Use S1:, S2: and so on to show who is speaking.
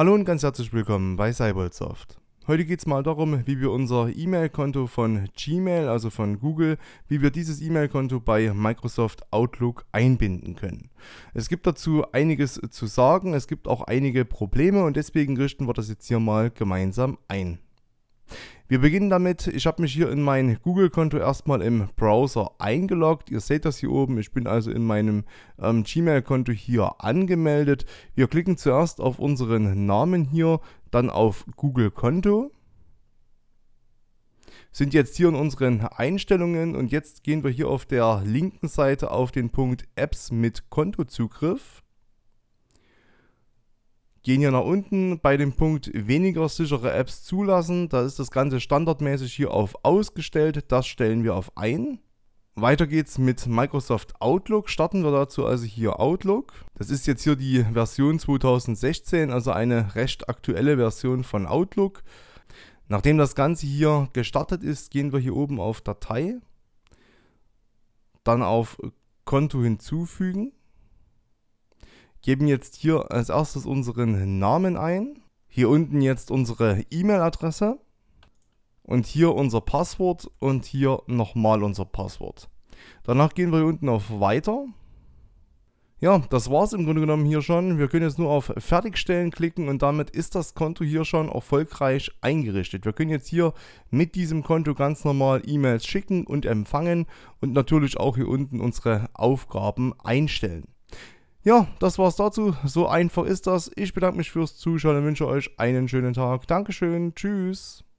S1: Hallo und ganz herzlich willkommen bei Cybersoft. Heute geht es mal darum, wie wir unser E-Mail-Konto von Gmail, also von Google, wie wir dieses E-Mail-Konto bei Microsoft Outlook einbinden können. Es gibt dazu einiges zu sagen, es gibt auch einige Probleme und deswegen richten wir das jetzt hier mal gemeinsam ein. Wir beginnen damit, ich habe mich hier in mein Google-Konto erstmal im Browser eingeloggt. Ihr seht das hier oben, ich bin also in meinem ähm, Gmail-Konto hier angemeldet. Wir klicken zuerst auf unseren Namen hier, dann auf Google-Konto. Sind jetzt hier in unseren Einstellungen und jetzt gehen wir hier auf der linken Seite auf den Punkt Apps mit Kontozugriff gehen hier nach unten bei dem Punkt weniger sichere Apps zulassen. Da ist das Ganze standardmäßig hier auf ausgestellt. Das stellen wir auf ein. Weiter geht's mit Microsoft Outlook. Starten wir dazu also hier Outlook. Das ist jetzt hier die Version 2016, also eine recht aktuelle Version von Outlook. Nachdem das Ganze hier gestartet ist, gehen wir hier oben auf Datei, dann auf Konto hinzufügen geben jetzt hier als erstes unseren Namen ein, hier unten jetzt unsere E-Mail-Adresse und hier unser Passwort und hier nochmal unser Passwort. Danach gehen wir hier unten auf Weiter. Ja, das war es im Grunde genommen hier schon. Wir können jetzt nur auf Fertigstellen klicken und damit ist das Konto hier schon erfolgreich eingerichtet. Wir können jetzt hier mit diesem Konto ganz normal E-Mails schicken und empfangen und natürlich auch hier unten unsere Aufgaben einstellen. Ja, das war's dazu. So einfach ist das. Ich bedanke mich fürs Zuschauen und wünsche euch einen schönen Tag. Dankeschön. Tschüss.